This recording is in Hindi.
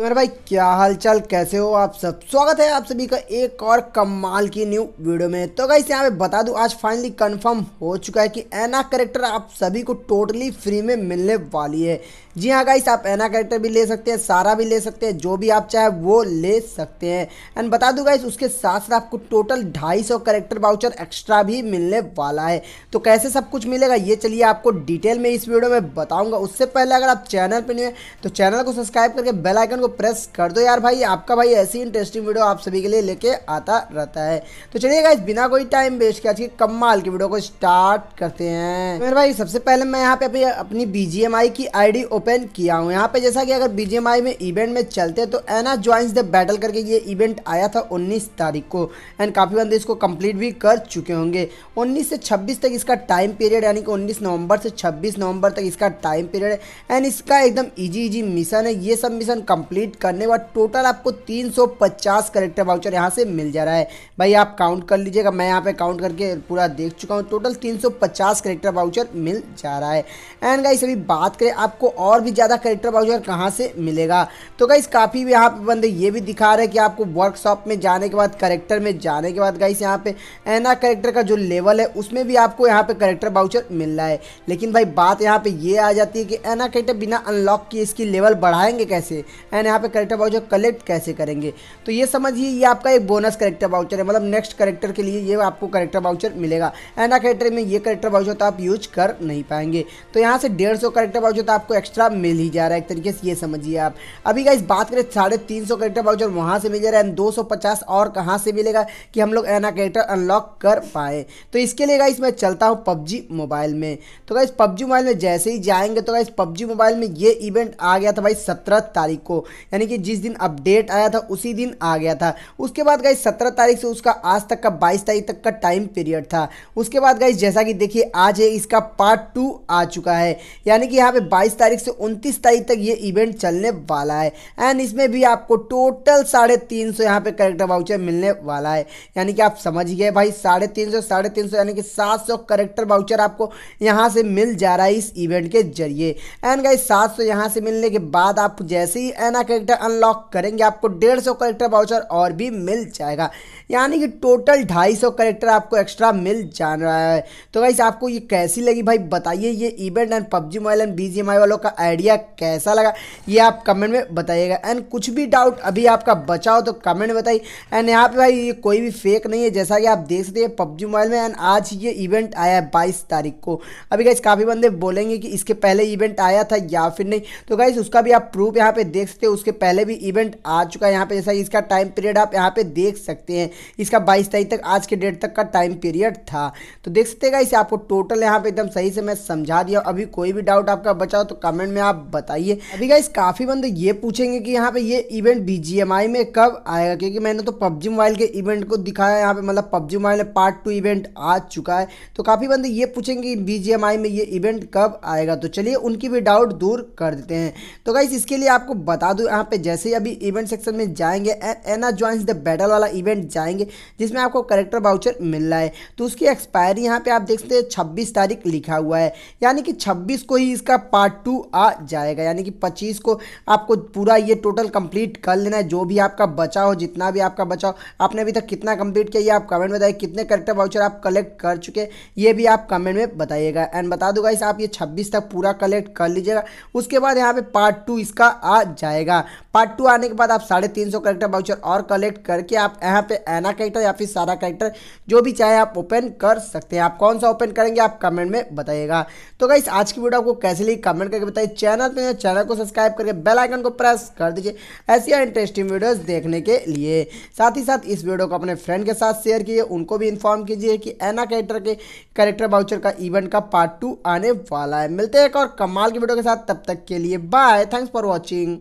तो मेरे भाई क्या हालचाल कैसे हो आप सब स्वागत है आप सभी का एक और कमाल की न्यू वीडियो में तो गाइस यहाँ पे बता दूँ आज फाइनली कंफर्म हो चुका है कि एना करेक्टर आप सभी को टोटली फ्री में मिलने वाली है जी हाँ गाइस आप एना करेक्टर भी ले सकते हैं सारा भी ले सकते हैं जो भी आप चाहे वो ले सकते हैं एंड बता दूँ गाइस उसके साथ साथ आपको टोटल ढाई सौ करेक्टर बाउचर एक्स्ट्रा भी मिलने वाला है तो कैसे सब कुछ मिलेगा ये चलिए आपको डिटेल में इस वीडियो में बताऊँगा उससे पहले अगर आप चैनल पर नहीं है तो चैनल को सब्सक्राइब करके बेलाइकन को प्रेस कर दो यार भाई आपका भाई ऐसी इंटरेस्टिंग वीडियो आप सभी के लिए लेके आता रहता है तो चलिए गाइज बिना कोई टाइम वेस्ट के आज की कमाल की वीडियो को स्टार्ट करते हैं तो मेरे भाई सबसे पहले मैं यहाँ पे अपनी अपनी बीजीएमआई की आईडी ओपन किया हूँ यहाँ पे जैसा कि अगर बीजीएमआई में इवेंट में चलते तो एना ज्वाइंस द बैटल करके ये इवेंट आया था उन्नीस तारीख को एंड काफ़ी बंदे इसको कंप्लीट भी कर चुके होंगे उन्नीस से छब्बीस तक इसका टाइम पीरियड यानी कि उन्नीस नवंबर से छब्बीस नवंबर तक इसका टाइम पीरियड है एंड इसका एकदम ईजी ईजी मिशन है ये सब मिशन कंप्लीट कंप्लीट करने के बाद टोटल आपको 350 करेक्टर वाउचर यहाँ से मिल जा रहा है भाई आप काउंट कर लीजिएगा मैं यहाँ पे काउंट करके पूरा देख चुका हूँ टोटल 350 करेक्टर वाउचर मिल जा रहा है एंड गाइस अभी बात करें आपको और भी ज़्यादा करेक्टर वाउचर कहाँ से मिलेगा तो गाइस काफ़ी यहाँ पर बंदे ये भी दिखा रहे हैं कि आपको वर्कशॉप में जाने के बाद करेक्टर में जाने के बाद गाइस यहाँ पे एना करेक्टर का जो लेवल है उसमें भी आपको यहाँ पर करेक्टर वाउचर मिल रहा है लेकिन भाई बात यहाँ पे ये आ जाती है कि एना करेक्टर बिना अनलॉक किए इसकी लेवल बढ़ाएंगे कैसे एंड यहाँ पे करेक्टर वाउचर कलेक्ट कैसे करेंगे तो ये समझिए ये आपका एक बोनस करेक्टर वाउचर है मतलब नेक्स्ट करेक्टर के लिए ये आपको करेक्टर वाउचर मिलेगा एंड करेक्टर में ये करेक्टर वाउचर तो आप यूज कर नहीं पाएंगे तो यहाँ से डेढ़ सौ करेक्टर वाउचर तो आपको एक्स्ट्रा मिल ही जा रहा है एक तरीके से ये समझिए आप अभी का बात करें साढ़े तीन सौ करेक्टर वाउचर वहाँ से मिल जा रहा है एंड दो सौ पचास और कहाँ से मिलेगा कि हम लोग एना करेक्टर अनलॉक कर पाए तो इसके लिए गाइस मैं चलता हूँ पबजी मोबाइल में तो गाइस पबजी मोबाइल में जैसे ही जाएंगे तो गाइस पबजी मोबाइल में ये इवेंट आ गया था भाई सत्रह तारीख को यानी कि जिस दिन अपडेट आया था उसी दिन आ गया था उसके बाद गाइज सत्रह तारीख से उसका आज तक का बाईस तारीख तक का टाइम पीरियड था उसके बाद गाइज जैसा कि देखिए आज है इसका पार्ट टू आ चुका है यानी कि यहाँ पे बाईस तारीख से उनतीस तारीख तक ये इवेंट चलने वाला है एंड इसमें भी आपको टोटल साढ़े तीन सौ यहाँ पे करेक्टर वाउचर मिलने वाला है यानी कि आप समझ गए भाई साढ़े तीन सौ साढ़े तीन सौ यानी कि सात सौ करेक्टर वाउचर आपको यहाँ से मिल जा रहा है इस इवेंट के जरिए एंड गाइज सात सौ यहाँ से मिलने के बाद आप जैसे ही एन कितना करेक्टर अनलॉक करेंगे आपको डेढ़ सौ करेक्टर बाउचर और भी मिल जाएगा यानी कि टोटल ढाई सौ करेक्टर आपको एक्स्ट्रा मिल जा रहा है तो गाइस आपको ये कैसी लगी भाई बताइए ये event and PUBG mobile and B वालों का आइडिया कैसा लगा ये आप कमेंट में बताइएगा एंड कुछ भी डाउट अभी आपका बचा हो तो कमेंट बताइए एंड यहाँ पे भाई ये कोई भी फेक नहीं है जैसा कि आप देख सकते हैं पबजी मोबाइल में एंड आज ये इवेंट आया है बाईस तारीख को अभी गाइज काफ़ी बंदे बोलेंगे कि इसके पहले इवेंट आया था या फिर नहीं तो गाइज उसका भी आप प्रूफ यहाँ पे देख सकते उसके पहले भी इवेंट आ चुका है यहाँ पे जैसा इसका टाइम पीरियड आप यहाँ पे देख सकते हैं इसका बाईस तारीख तक आज के डेट तक का टाइम पीरियड था तो देख सकते हैं इसे आपको टोटल यहाँ पे एकदम सही से मैं समझा दिया अभी कोई भी डाउट आपका बचाओ तो कमेंट में आप बताइए अभी गाइस काफ़ी बंद ये पूछेंगे कि यहाँ पे ये इवेंट बी में कब आएगा क्योंकि मैंने तो पबजी मोबाइल के इवेंट को दिखाया यहाँ पे मतलब PUBG mobile part two event आ चुका है तो काफ़ी बंद ये पूछेंगे बी में ये इवेंट कब आएगा तो चलिए उनकी भी डाउट दूर कर देते हैं तो गाइस इसके लिए आपको बता साधु यहाँ पे जैसे ही अभी इवेंट सेक्शन में जाएंगे एना ज्वाइंस द बैटल वाला इवेंट जाएंगे जिसमें आपको करेक्टर बाउचर मिल रहा है तो उसकी एक्सपायरी यहाँ पे आप देख सकते हैं छब्बीस तारीख लिखा हुआ है यानी कि छब्बीस को ही इसका पार्ट टू आ जाएगा यानी कि पच्चीस को आपको पूरा ये टोटल कंप्लीट कर लेना है जो भी आपका बचा हो जितना भी आपका बचा हो आपने अभी तक कितना कंप्लीट किया ये आप कमेंट बताइए कितने करेक्टर बाउचर आप कलेक्ट कर चुके ये भी आप कमेंट में बताइएगा एंड बता दूंगा इस आप ये छब्बीस तक पूरा कलेक्ट कर लीजिएगा उसके बाद यहाँ पे पार्ट टू इसका आ जाएगा जाएगा पार्ट टू आने के बाद आप साढ़े तीन सौ करेक्टर बाउचर और कलेक्ट करके आप यहाँ पे एना करेक्टर या फिर सारा करेक्टर जो भी चाहे आप ओपन कर सकते हैं आप कौन सा ओपन करेंगे आप कमेंट में बताइएगा तो गाइस आज की वीडियो आपको कैसे ली कमेंट करके बताइए चैनल पर चैनल को सब्सक्राइब करके बेल आइकन को प्रेस कर दीजिए ऐसी इंटरेस्टिंग वीडियोज देखने के लिए साथ ही साथ इस वीडियो को अपने फ्रेंड के साथ शेयर कीजिए उनको भी इन्फॉर्म कीजिए कि एना करेक्टर के करेक्टर बाउचर का इवेंट का पार्ट टू आने वाला है मिलते हैं एक और कमाल की वीडियो के साथ तब तक के लिए बाय थैंक्स फॉर वॉचिंग